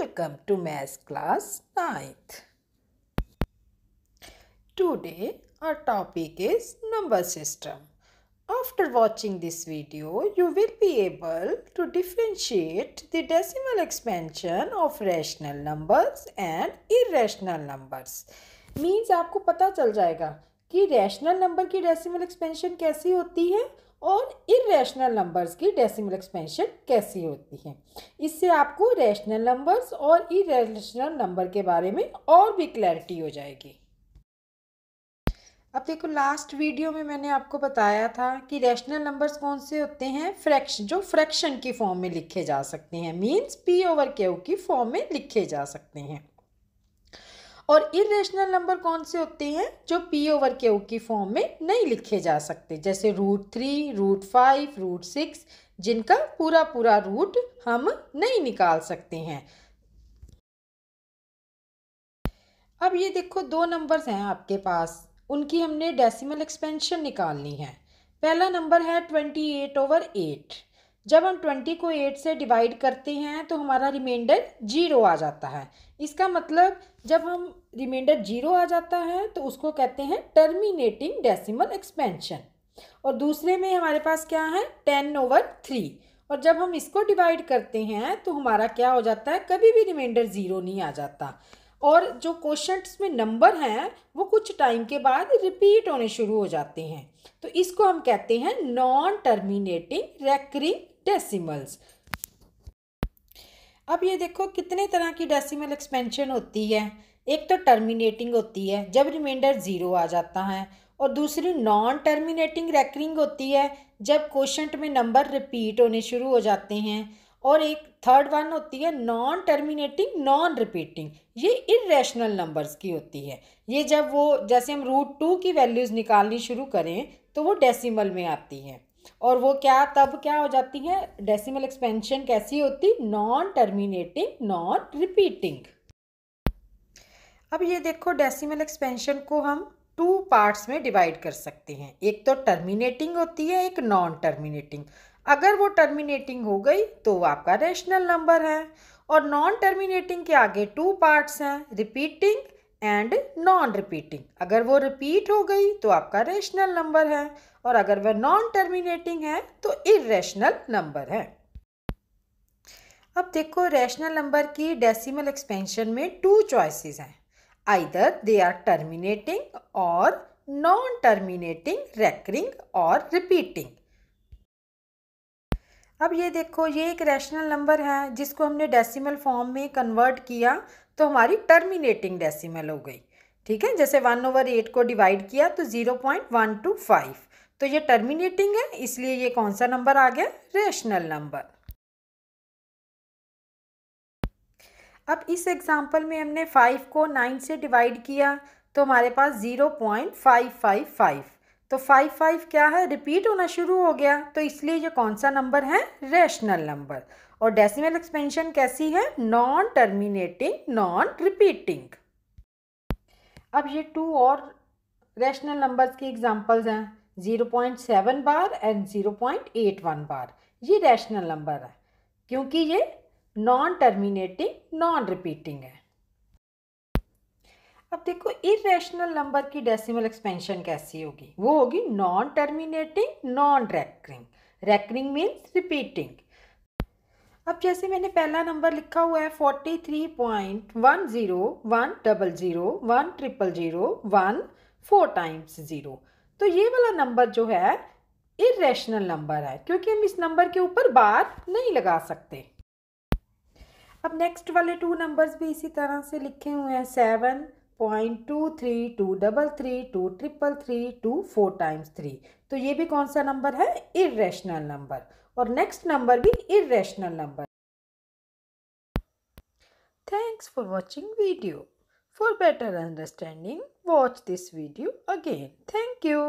Welcome to Maths class 9th. Today our topic is number system. After watching this video, you will be able to differentiate the decimal expansion of rational numbers and irrational numbers. Means आपको पता चल जाएगा कि rational number की decimal expansion कैसी होती है और इरेशनल नंबर्स की डेसिमल एक्सपेंशन कैसी होती है इससे आपको रैशनल नंबर्स और इरेशनल नंबर के बारे में और भी क्लैरिटी हो जाएगी अब देखो लास्ट वीडियो में मैंने आपको बताया था कि रैशनल नंबर्स कौन से होते हैं फ्रैक्शन जो फ्रैक्शन की फॉर्म में लिखे जा सकते हैं मींस पी ओवर क्यू की फॉर्म में लिखे जा सकते हैं और इरेशनल नंबर कौन से होते हैं जो पी ओवर के ओ की फॉर्म में नहीं लिखे जा सकते जैसे root three root five root six जिनका पूरा पूरा रूट हम नहीं निकाल सकते हैं अब ये देखो दो नंबर्स हैं आपके पास उनकी हमने डेसिमल एक्सपेंशन निकालनी है पहला नंबर है ट्वेंटी एट ओवर एट जब हम ट्वेंटी को एट से डिवाइड करते हैं तो हमारा रिमाइंडर जीरो आ जाता है इसका मतलब जब हम रिमाइंडर जीरो आ जाता है तो उसको कहते हैं टर्मिनेटिंग डेसिमल एक्सपेंशन और दूसरे में हमारे पास क्या है टेन ओवर थ्री और जब हम इसको डिवाइड करते हैं तो हमारा क्या हो जाता है कभी भी रिमाइंडर ज़ीरो नहीं आ जाता और जो क्वेश्चंस में नंबर हैं वो कुछ टाइम के बाद रिपीट होने शुरू हो जाते हैं तो इसको हम कहते हैं नॉन टर्मिनेटिंग रेकरिंग डेसिमल्स अब ये देखो कितने तरह की डेसिमल एक्सपेंशन होती है एक तो टर्मिनेटिंग होती है जब रिमाइंडर ज़ीरो आ जाता है और दूसरी नॉन टर्मिनेटिंग रेकरिंग होती है जब क्वेश्चन में नंबर रिपीट होने शुरू हो जाते हैं और एक थर्ड वन होती है नॉन टर्मिनेटिंग नॉन रिपीटिंग ये इरेशनल नंबर्स की होती है ये जब वो जैसे हम रूट टू की वैल्यूज़ निकालनी शुरू करें तो वो डेसिमल में आती है और वो क्या तब क्या हो जाती है डेसिमल एक्सपेंशन कैसी होती नॉन टर्मिनेटिंग नॉन रिपीटिंग अब ये देखो डेसिमल एक्सपेंशन को हम टू पार्ट्स में डिवाइड कर सकते हैं एक तो टर्मिनेटिंग होती है एक नॉन टर्मिनेटिंग अगर वो टर्मिनेटिंग हो गई तो वो आपका रेशनल नंबर है और नॉन टर्मिनेटिंग के आगे टू पार्ट्स हैं रिपीटिंग एंड नॉन रिपीटिंग अगर वो रिपीट हो गई तो आपका रेशनल नंबर है और अगर वह नॉन टर्मिनेटिंग है तो इरेशनल नंबर है अब देखो रैशनल नंबर की डेसिमल एक्सपेंशन में टू चॉइसेस हैं आइदर दे आर टर्मिनेटिंग और नॉन टर्मिनेटिंग रेकरिंग और रिपीटिंग अब ये देखो ये एक रैशनल नंबर है जिसको हमने डेसिमल फॉर्म में कन्वर्ट किया तो हमारी टर्मिनेटिंग डेसिमल हो गई ठीक है जैसे वन ओवर एट को डिवाइड किया तो zero point one two five तो ये टर्मिनेटिंग है इसलिए ये कौन सा नंबर आ गया रेशनल नंबर अब इस एग्ज़ाम्पल में हमने फाइव को नाइन से डिवाइड किया तो हमारे पास zero point five five five तो फाइव फाइव क्या है रिपीट होना शुरू हो गया तो इसलिए ये कौन सा नंबर है रेशनल नंबर और डेसिमल एक्सपेंशन कैसी है नॉन टर्मिनेटिंग नॉन रिपीटिंग अब ये टू और रेशनल नंबर्स की एग्जांपल्स हैं zero point seven bar and zero point eight one bar ये रेशनल नंबर है क्योंकि ये नॉन टर्मिनेटिंग नॉन रिपीटिंग है अब देखो इरेशनल नंबर की डेसिमल एक्सपेंशन कैसी होगी वो होगी non terminating non recurring recurring means repeating अब जैसे मैंने पहला नंबर लिखा हुआ है forty three point one zero one double zero one triple zero one four times zero तो ये वाला नंबर जो है इरेशनल नंबर है क्योंकि हम इस नंबर के ऊपर बार नहीं लगा सकते अब नेक्स्ट वाले टू नंबर्स भी इसी तरह से लिखे हुए हैं seven point two three two double three two triple three two four times three तो ये भी कौन सा नंबर है इेशनल नंबर और नेक्स्ट नंबर भी irrational number thanks for watching video for better understanding watch this video again thank you